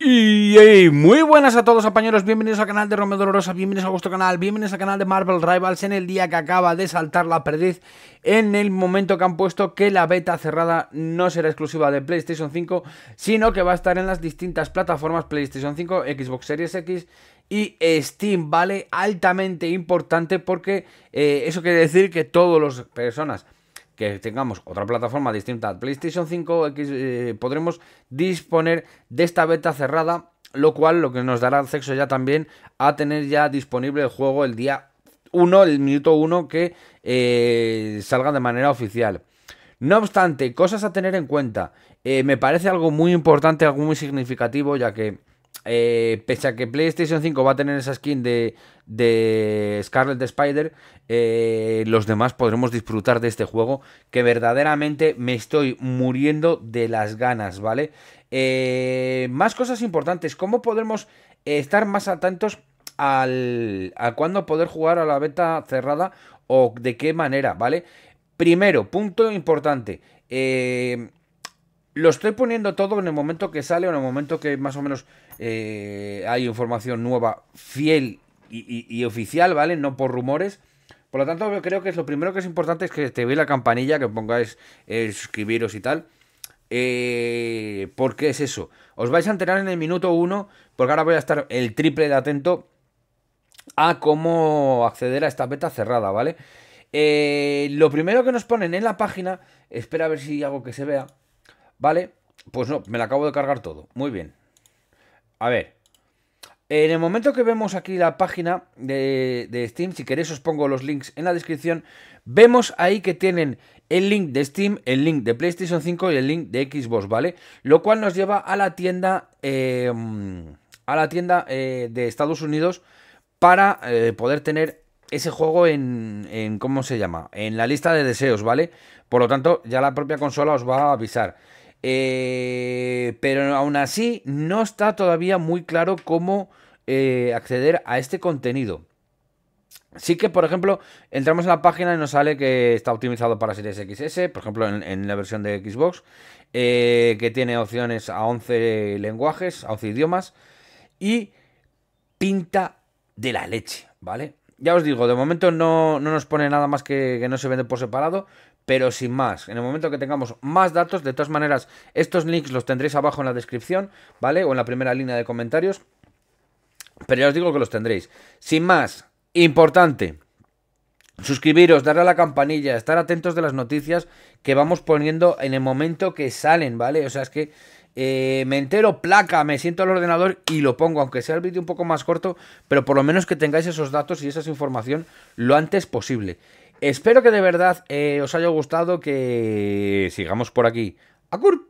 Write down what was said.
Y muy buenas a todos compañeros, bienvenidos al canal de Romeo Dolorosa, bienvenidos a vuestro canal, bienvenidos al canal de Marvel Rivals en el día que acaba de saltar la perdiz, en el momento que han puesto que la beta cerrada no será exclusiva de PlayStation 5, sino que va a estar en las distintas plataformas PlayStation 5, Xbox Series X y Steam, ¿vale? Altamente importante porque eh, eso quiere decir que todas las personas que tengamos otra plataforma distinta a PlayStation 5, eh, eh, podremos disponer de esta beta cerrada, lo cual lo que nos dará acceso ya también a tener ya disponible el juego el día 1, el minuto 1 que eh, salga de manera oficial. No obstante, cosas a tener en cuenta. me parece algo muy importante, algo muy significativo, ya que eh, pese a que PlayStation 5 va a tener esa skin de, de Scarlet Spider, eh, los demás podremos disfrutar de este juego que verdaderamente me estoy muriendo de las ganas, ¿vale? Eh, más cosas importantes, ¿cómo podremos estar más atentos al, a cuándo poder jugar a la beta cerrada o de qué manera, ¿vale? Primero, punto importante, eh lo estoy poniendo todo en el momento que sale o en el momento que más o menos eh, hay información nueva, fiel y, oficial, ¿vale? No por rumores. Por lo tanto, yo creo que es lo primero que es importante es que te veis la campanilla, que pongáis eh, suscribiros y tal. Eh, ¿Por qué es eso? Os vais a enterar en el minuto uno porque ahora voy a estar el triple de atento a cómo acceder a esta beta cerrada, ¿vale? Eh, lo primero que nos ponen en la página, espera a ver si algo que se vea. Vale, pues no, me la acabo de cargar todo. Muy bien. A ver. En el momento que vemos aquí la página de, Steam, si queréis os pongo los links en la descripción, vemos ahí que tienen el link de Steam, el link de PlayStation 5 y el link de Xbox, ¿vale? Lo cual nos lleva a la tienda, em, a la tienda eh, de Estados Unidos para eh, poder tener ese juego en, en, ¿cómo se llama? En la lista de deseos, ¿vale? Por lo tanto, ya la propia consola os va a avisar. Eh, pero aún así no está todavía muy claro cómo eh, acceder a este contenido. Sí que, por ejemplo, entramos en la página y nos sale que está optimizado para series XS, por ejemplo, en, la versión de Xbox, eh, que tiene opciones a 11 lenguajes, a 11 idiomas, y pinta de la leche, ¿vale? ya os digo, de momento no, nos pone nada más que, que, no se vende por separado, pero sin más. En el momento que tengamos más datos, de todas maneras, estos links los tendréis abajo en la descripción, ¿vale? O en la primera línea de comentarios. Pero ya os digo que los tendréis. Sin más, importante. Suscribiros, darle a la campanilla, estar atentos de las noticias que vamos poniendo en el momento que salen, ¿vale? O sea, es que eh, me entero, placa, me siento al ordenador y lo pongo, aunque sea el vídeo un poco más corto, pero por lo menos que tengáis esos datos y esa información lo antes posible. Espero que de verdad eh, os haya gustado, que sigamos por aquí. ¡Acur